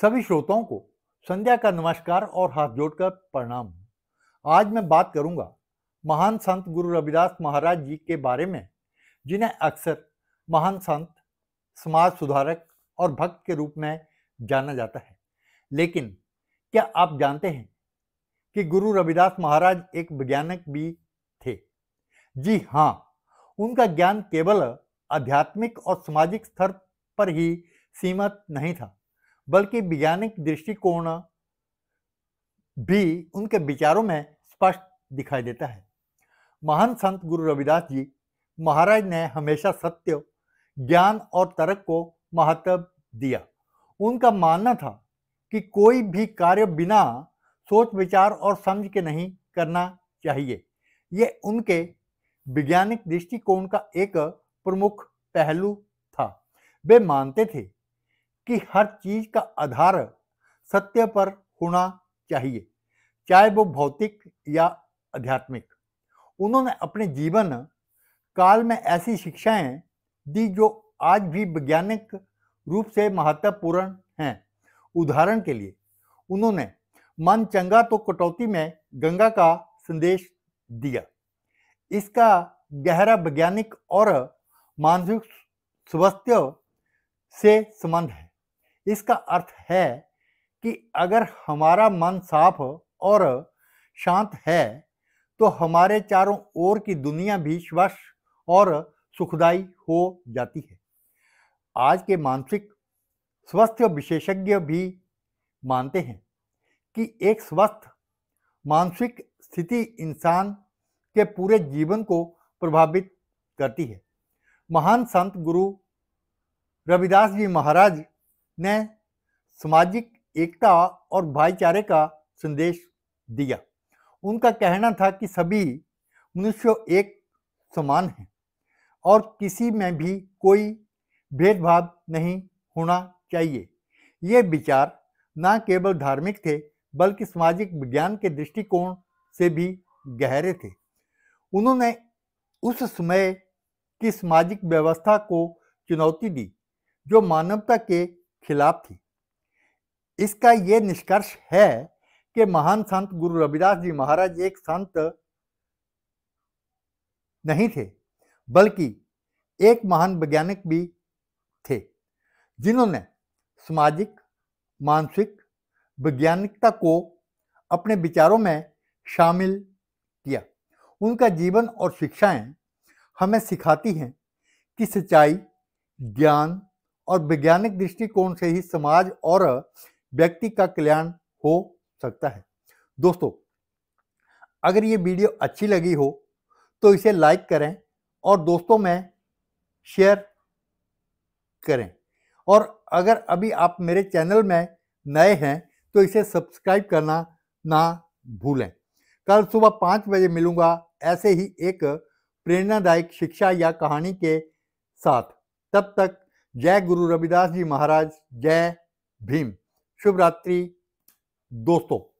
सभी श्रोताओं को संध्या का नमस्कार और हाथ जोड़कर प्रणाम आज मैं बात करूंगा महान संत गुरु रविदास महाराज जी के बारे में जिन्हें अक्सर महान संत समाज सुधारक और भक्त के रूप में जाना जाता है लेकिन क्या आप जानते हैं कि गुरु रविदास महाराज एक वैज्ञानिक भी थे जी हाँ उनका ज्ञान केवल आध्यात्मिक और सामाजिक स्तर पर ही सीमित नहीं था बल्कि वैज्ञानिक दृष्टिकोण भी उनके विचारों में स्पष्ट दिखाई देता है महान संत गुरु रविदास जी महाराज ने हमेशा सत्य ज्ञान और तर्क को महत्व दिया उनका मानना था कि कोई भी कार्य बिना सोच विचार और समझ के नहीं करना चाहिए ये उनके वैज्ञानिक दृष्टिकोण का एक प्रमुख पहलू था वे मानते थे कि हर चीज का आधार सत्य पर होना चाहिए चाहे वो भौतिक या आध्यात्मिक उन्होंने अपने जीवन काल में ऐसी शिक्षाएं दी जो आज भी वैज्ञानिक रूप से महत्वपूर्ण हैं उदाहरण के लिए उन्होंने मन चंगा तो कटौती में गंगा का संदेश दिया इसका गहरा वैज्ञानिक और मानसिक स्वास्थ्य से संबंध है इसका अर्थ है कि अगर हमारा मन साफ और शांत है तो हमारे चारों ओर की दुनिया भी स्वच्छ और सुखदायी हो जाती है आज के मानसिक स्वास्थ्य विशेषज्ञ भी मानते हैं कि एक स्वस्थ मानसिक स्थिति इंसान के पूरे जीवन को प्रभावित करती है महान संत गुरु रविदास जी महाराज ने सामाजिक एकता और भाईचारे का संदेश दिया उनका कहना था कि सभी मनुष्य एक समान हैं और किसी में भी कोई भेदभाव नहीं होना चाहिए ये विचार न केवल धार्मिक थे बल्कि सामाजिक विज्ञान के दृष्टिकोण से भी गहरे थे उन्होंने उस समय की सामाजिक व्यवस्था को चुनौती दी जो मानवता के खिलाफ थी इसका ये निष्कर्ष है कि महान संत गुरु रविदास जी महाराज एक संत नहीं थे बल्कि एक महान वैज्ञानिक भी थे जिन्होंने सामाजिक मानसिक वैज्ञानिकता को अपने विचारों में शामिल किया उनका जीवन और शिक्षाएं हमें सिखाती हैं कि सच्चाई ज्ञान और वैज्ञानिक दृष्टिकोण से ही समाज और व्यक्ति का कल्याण हो सकता है दोस्तों अगर ये वीडियो अच्छी लगी हो तो इसे लाइक करें और दोस्तों में शेयर करें और अगर अभी आप मेरे चैनल में नए हैं तो इसे सब्सक्राइब करना ना भूलें कल सुबह पाँच बजे मिलूंगा ऐसे ही एक प्रेरणादायक शिक्षा या कहानी के साथ तब तक जय गुरु रविदास जी महाराज जय भीम शुभ रात्रि दोस्तों